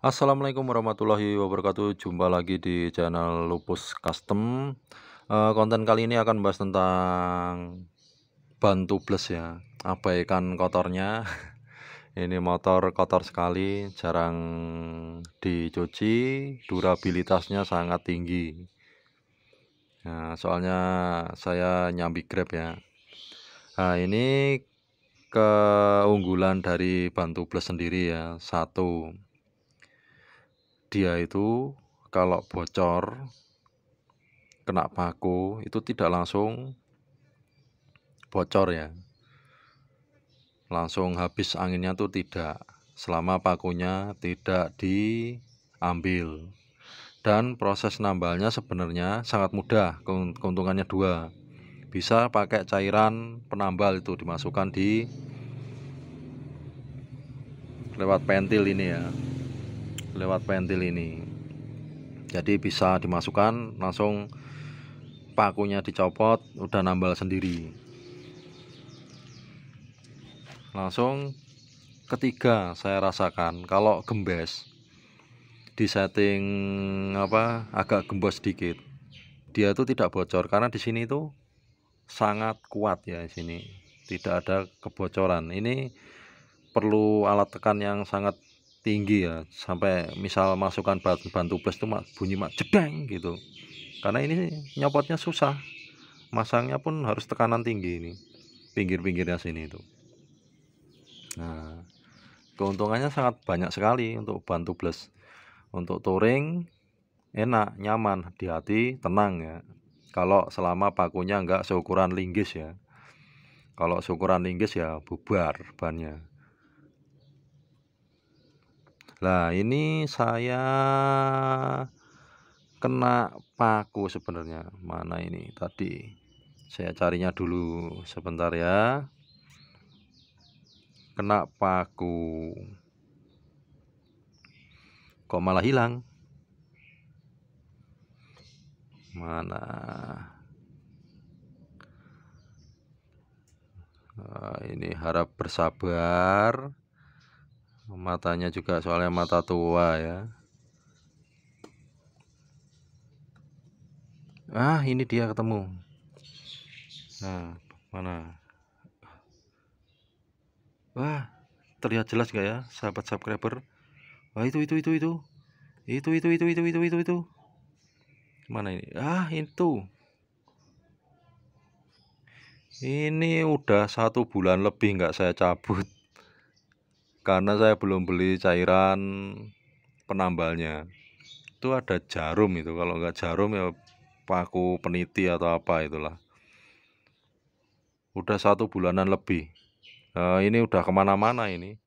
Assalamualaikum warahmatullahi wabarakatuh Jumpa lagi di channel Lupus Custom uh, Konten kali ini akan membahas tentang Bantu Plus ya Abaikan kotornya Ini motor kotor sekali Jarang dicuci Durabilitasnya sangat tinggi nah, Soalnya saya nyambi grab ya Nah ini keunggulan dari Bantu Plus sendiri ya Satu dia itu kalau bocor kena paku itu tidak langsung bocor ya langsung habis anginnya tuh tidak selama pakunya tidak diambil dan proses nambalnya sebenarnya sangat mudah keuntungannya dua bisa pakai cairan penambal itu dimasukkan di lewat pentil ini ya lewat pentil ini jadi bisa dimasukkan langsung pakunya dicopot udah nambal sendiri langsung ketiga saya rasakan kalau gembes di setting apa agak gembos sedikit dia itu tidak bocor karena di sini itu sangat kuat ya di sini tidak ada kebocoran ini perlu alat tekan yang sangat tinggi ya sampai misal masukkan bahan tubles itu bunyi mak jedeng gitu karena ini nyopotnya susah masangnya pun harus tekanan tinggi ini pinggir-pinggirnya sini itu nah keuntungannya sangat banyak sekali untuk bantu untuk touring enak nyaman di hati tenang ya kalau selama pakunya enggak seukuran linggis ya kalau seukuran linggis ya bubar bannya Nah, ini saya kena paku sebenarnya. Mana ini tadi? Saya carinya dulu sebentar ya. Kena paku. Kok malah hilang? Mana? Nah, ini harap bersabar matanya juga soalnya mata tua ya ah ini dia ketemu nah mana wah terlihat jelas gak ya sahabat subscriber wah itu itu itu itu itu itu itu itu itu itu itu mana ini ah itu ini udah satu bulan lebih nggak saya cabut karena saya belum beli cairan penambalnya itu ada jarum itu kalau nggak jarum ya paku peniti atau apa itulah udah satu bulanan lebih nah, ini udah kemana-mana ini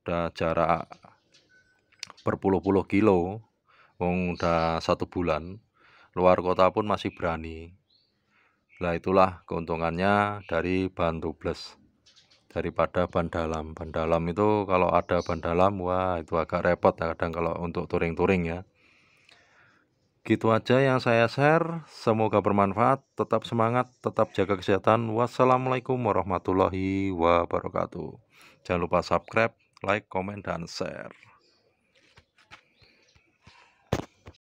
udah jarak berpuluh-puluh kilo Wong udah satu bulan luar kota pun masih berani lah itulah keuntungannya dari bahan plus daripada ban dalam. Ban dalam itu kalau ada ban dalam, wah itu agak repot ya kadang kalau untuk touring-touring ya. Gitu aja yang saya share, semoga bermanfaat, tetap semangat, tetap jaga kesehatan. Wassalamualaikum warahmatullahi wabarakatuh. Jangan lupa subscribe, like, komen, dan share.